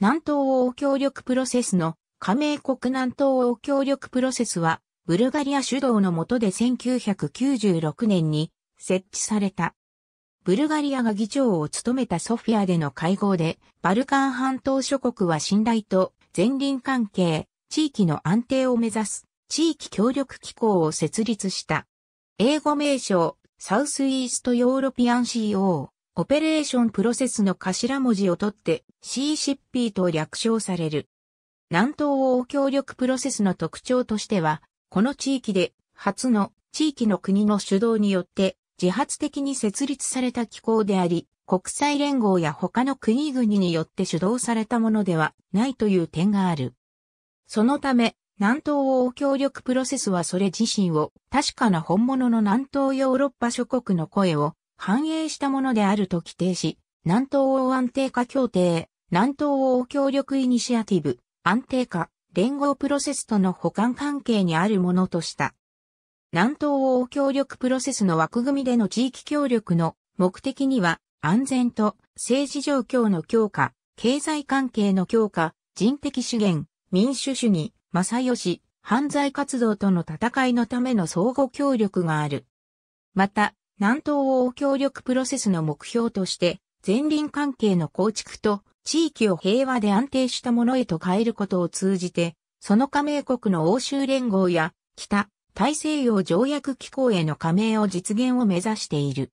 南東欧協力プロセスの加盟国南東欧協力プロセスは、ブルガリア主導の下で1996年に設置された。ブルガリアが議長を務めたソフィアでの会合で、バルカン半島諸国は信頼と前輪関係、地域の安定を目指す地域協力機構を設立した。英語名称、サウスイーストヨーロピアン CO。オペレーションプロセスの頭文字を取って CCP と略称される。南東欧協力プロセスの特徴としては、この地域で初の地域の国の主導によって自発的に設立された機構であり、国際連合や他の国々によって主導されたものではないという点がある。そのため、南東欧協力プロセスはそれ自身を確かな本物の南東ヨーロッパ諸国の声を反映したものであると規定し、南東欧安定化協定、南東欧協力イニシアティブ、安定化、連合プロセスとの補完関係にあるものとした。南東欧協力プロセスの枠組みでの地域協力の目的には、安全と政治状況の強化、経済関係の強化、人的資源、民主主義、正義、犯罪活動との戦いのための相互協力がある。また、南東欧協力プロセスの目標として、前輪関係の構築と地域を平和で安定したものへと変えることを通じて、その加盟国の欧州連合や北大西洋条約機構への加盟を実現を目指している。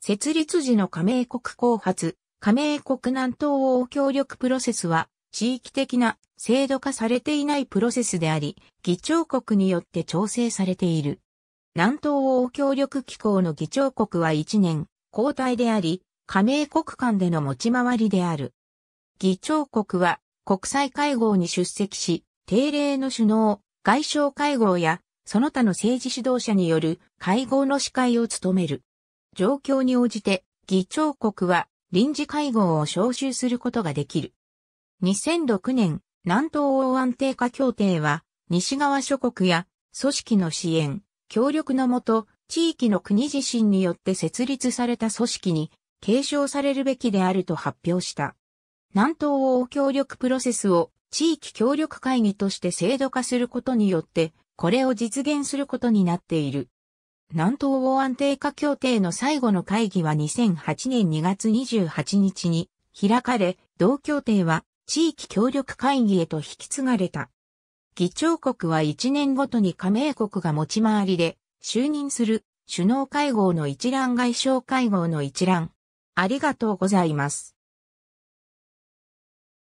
設立時の加盟国後発、加盟国南東欧協力プロセスは地域的な制度化されていないプロセスであり、議長国によって調整されている。南東欧協力機構の議長国は1年、交代であり、加盟国間での持ち回りである。議長国は国際会合に出席し、定例の首脳、外相会合やその他の政治指導者による会合の司会を務める。状況に応じて議長国は臨時会合を招集することができる。2006年、南東欧安定化協定は西側諸国や組織の支援、協力のもと、地域の国自身によって設立された組織に継承されるべきであると発表した。南東欧協力プロセスを地域協力会議として制度化することによって、これを実現することになっている。南東欧安定化協定の最後の会議は2008年2月28日に開かれ、同協定は地域協力会議へと引き継がれた。議長国は1年ごとに加盟国が持ち回りで、就任する、首脳会合の一覧外相会合の一覧。ありがとうございます。